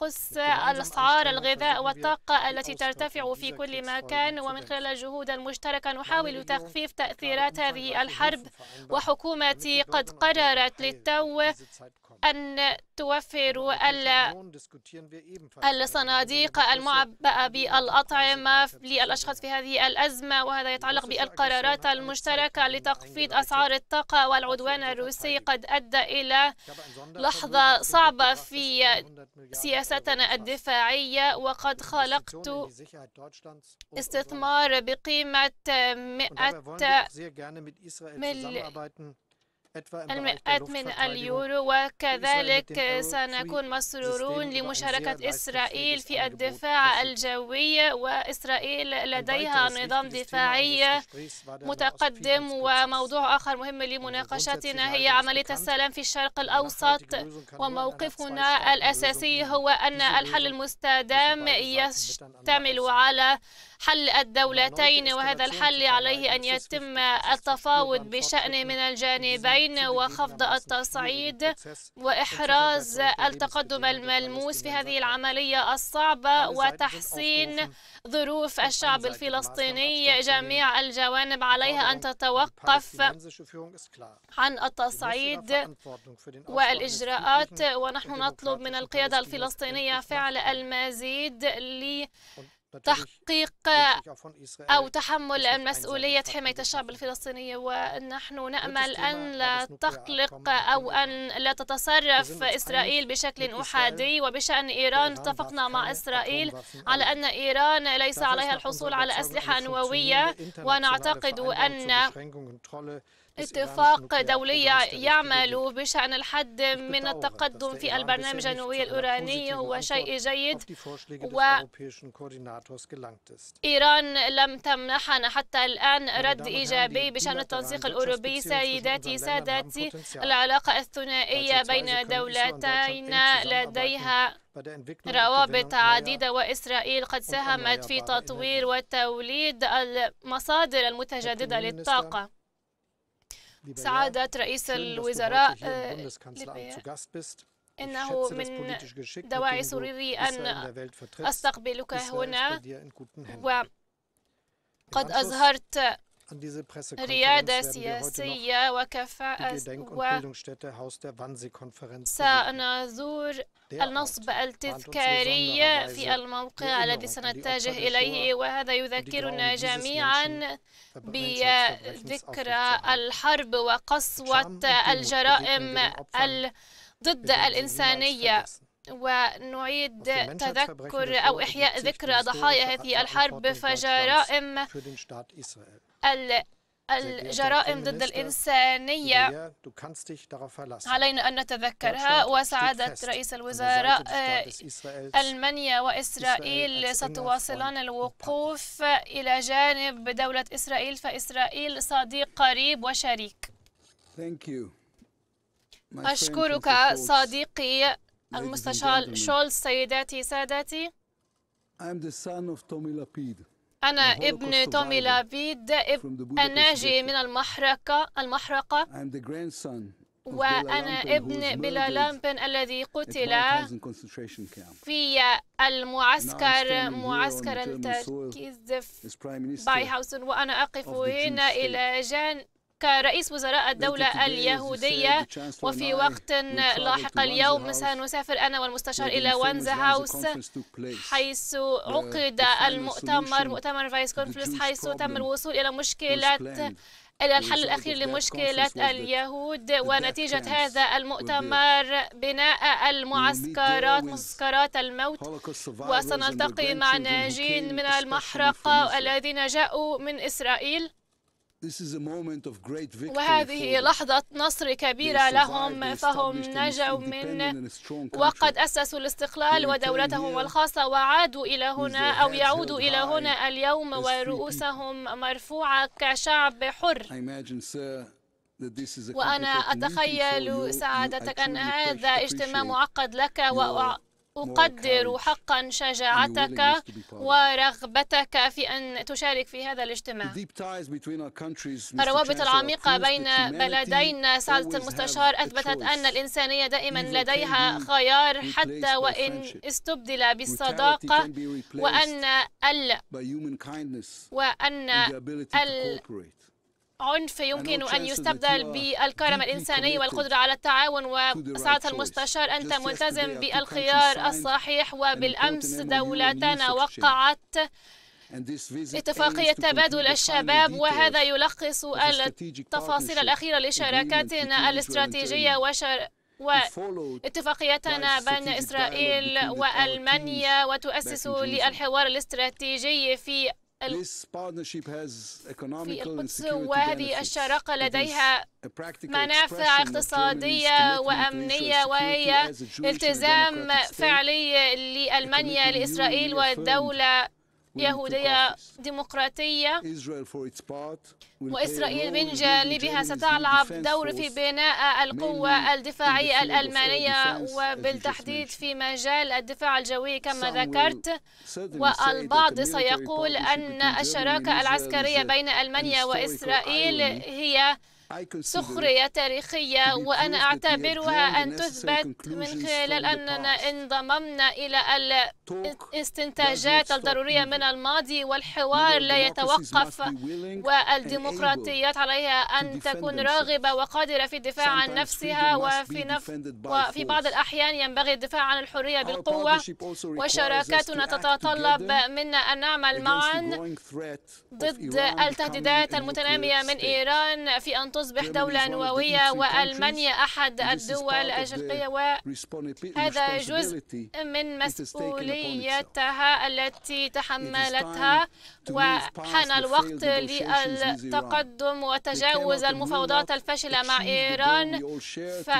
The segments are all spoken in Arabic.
تنقص الأسعار الغذاء والطاقة التي ترتفع في كل مكان ومن خلال الجهود المشتركة نحاول تخفيف تأثيرات هذه الحرب وحكومتي قد قررت للتو أن توفر الصناديق المعبأة بالأطعمة للأشخاص في هذه الأزمة وهذا يتعلق بالقرارات المشتركة um لتخفيض أسعار الطاقة والعدوان الروسي قد أدى إلى لحظة صعبة في سياستنا الدفاعية وقد خلقت استثمار بقيمة 100 مليون المئات من اليورو وكذلك سنكون مسرورون لمشاركة إسرائيل في الدفاع الجوي وإسرائيل لديها نظام دفاعي متقدم وموضوع آخر مهم لمناقشتنا هي عملية السلام في الشرق الأوسط وموقفنا الأساسي هو أن الحل المستدام يشتمل على حل الدولتين وهذا الحل عليه أن يتم التفاوض بشأن من الجانبين وخفض التصعيد وإحراز التقدم الملموس في هذه العملية الصعبة وتحسين ظروف الشعب الفلسطيني جميع الجوانب عليها أن تتوقف عن التصعيد والإجراءات ونحن نطلب من القيادة الفلسطينية فعل المزيد ل تحقيق أو تحمل مسؤولية حماية الشعب الفلسطيني ونحن نأمل أن لا تقلق أو أن لا تتصرف إسرائيل بشكل أحادي وبشأن إيران اتفقنا مع إسرائيل على أن إيران ليس عليها الحصول على أسلحة نووية ونعتقد أن اتفاق دولي يعمل بشأن الحد من التقدم في البرنامج النووي الأوراني هو شيء جيد وإيران لم تمنحنا حتى الآن رد إيجابي بشأن التنسيق الأوروبي سيداتي سادتي العلاقة الثنائية بين دولتين لديها روابط عديدة وإسرائيل قد ساهمت في تطوير وتوليد المصادر المتجددة للطاقة سعادة رئيس الوزراء آه، إنه من دواعي سروري أن أستقبلك هنا وقد أظهرت ريادة سياسية وكفاءة سنزور النصب التذكاري في الموقع الذي سنتجه إليه وهذا يذكرنا جميعا بذكرى الحرب وقسوة الجرائم ضد الإنسانية ونعيد تذكر أو إحياء ذكرى ضحايا هذه الحرب فجرائم الجرائم ضد الإنسانية علينا أن نتذكرها وسعادة رئيس الوزراء آه، ألمانيا وإسرائيل ستواصلان الوقوف إلى جانب دولة إسرائيل فإسرائيل صديق قريب وشريك أشكرك صديقي المستشار شولز سيداتي سادتي the son of Tommy Lapid. أنا ابن تومي لافيد الناجي من المحرقة المحرقة وأنا ابن بلا لامبن الذي قتل في المعسكر معسكر التركيز باي هاوسون وأنا أقف هنا إلى جانب كرئيس وزراء الدولة اليهودية وفي وقت لاحق اليوم سنسافر أنا والمستشار إلى وانز هاوس حيث عقد المؤتمر مؤتمر فايس كونفلس حيث تم الوصول إلى مشكلة إلى الحل الأخير لمشكلة اليهود ونتيجة هذا المؤتمر بناء المعسكرات معسكرات الموت وسنلتقي مع ناجين من المحرقة الذين جاءوا من إسرائيل وهذه لحظة نصر كبيرة لهم فهم نجوا من وقد أسسوا الاستقلال ودولتهم الخاصة وعادوا إلى هنا أو يعودوا إلى هنا اليوم ورؤوسهم مرفوعة كشعب حر وأنا أتخيل سعادتك أن هذا اجتماع معقد لك وأ... أقدر حقا شجاعتك ورغبتك في أن تشارك في هذا الاجتماع الروابط العميقة بين بلدينا سعادة المستشار أثبتت أن الإنسانية دائما لديها خيار حتى وإن استبدل بالصداقة وأن ال وأن ال عنف يمكن أن يستبدل بالكرم الإنساني والقدرة على التعاون وسعادة المستشار أنت ملتزم بالخيار الصحيح وبالأمس دولتنا وقعت اتفاقية تبادل الشباب وهذا يلخص التفاصيل الأخيرة لشراكاتنا الاستراتيجية وشر... واتفاقيتنا بين إسرائيل وألمانيا وتؤسس للحوار الاستراتيجي في في القدس وهذه الشراكة لديها منافع اقتصادية وأمنية وهي التزام فعلي لألمانيا لإسرائيل والدولة يهودية ديمقراطية وإسرائيل من جانبها ستلعب دور في بناء القوة الدفاعية الألمانية وبالتحديد في مجال الدفاع الجوي كما ذكرت والبعض سيقول أن الشراكة العسكرية بين ألمانيا وإسرائيل هي سخرية تاريخية وأنا أعتبرها أن تثبت من خلال أننا انضممنا إلى استنتاجات الضرورية من الماضي والحوار لا يتوقف والديمقراطيات عليها أن تكون راغبة وقادرة في الدفاع عن نفسها وفي, نف... وفي بعض الأحيان ينبغي الدفاع عن الحرية بالقوة وشراكاتنا تتطلب منا أن نعمل معا ضد التهديدات المتنامية من إيران في أن تصبح دولة نووية وألمانيا أحد الدول الشرقية وهذا جزء من مسؤولية مسؤوليتها التي تحملتها وحان الوقت للتقدم وتجاوز المفاوضات الفاشلة مع إيران ف...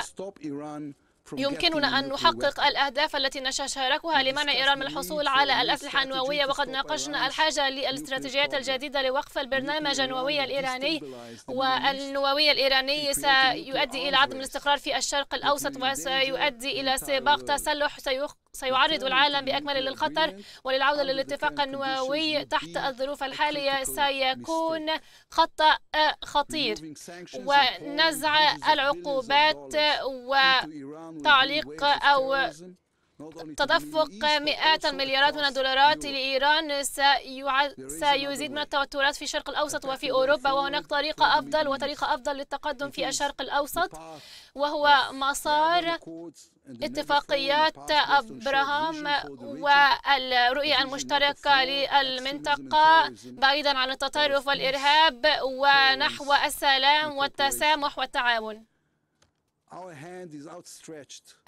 يمكننا أن نحقق الأهداف التي نشاركها لمنع إيران من الحصول على الأسلحة النووية وقد ناقشنا الحاجة للاستراتيجيات الجديدة لوقف البرنامج النووي الإيراني والنووي الإيراني سيؤدي إلى عدم الاستقرار في الشرق الأوسط وسيؤدي إلى سباق تسلح سيخ سيعرض العالم بأكمله للخطر وللعودة للاتفاق النووي تحت الظروف الحالية سيكون خطأ خطير ونزع العقوبات وتعليق أو تدفق مئات المليارات من الدولارات لإيران سيزيد من التوترات في الشرق الأوسط وفي أوروبا وهناك طريقة أفضل وطريقة أفضل للتقدم في الشرق الأوسط وهو مسار اتفاقيات أبراهام والرؤية المشتركة للمنطقة بعيدا عن التطرف والإرهاب ونحو السلام والتسامح والتعاون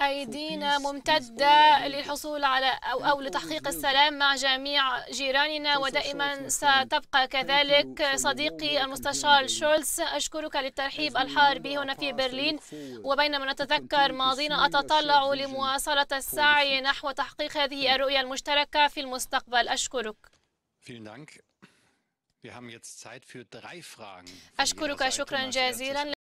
أيدينا ممتدة للحصول على أو, أو لتحقيق السلام مع جميع جيراننا ودائما ستبقى كذلك صديقي المستشار شولز أشكرك للترحيب الحار بي هنا في برلين وبينما نتذكر ماضينا أتطلع لمواصلة السعي نحو تحقيق هذه الرؤية المشتركة في المستقبل أشكرك أشكرك شكرا جزيلا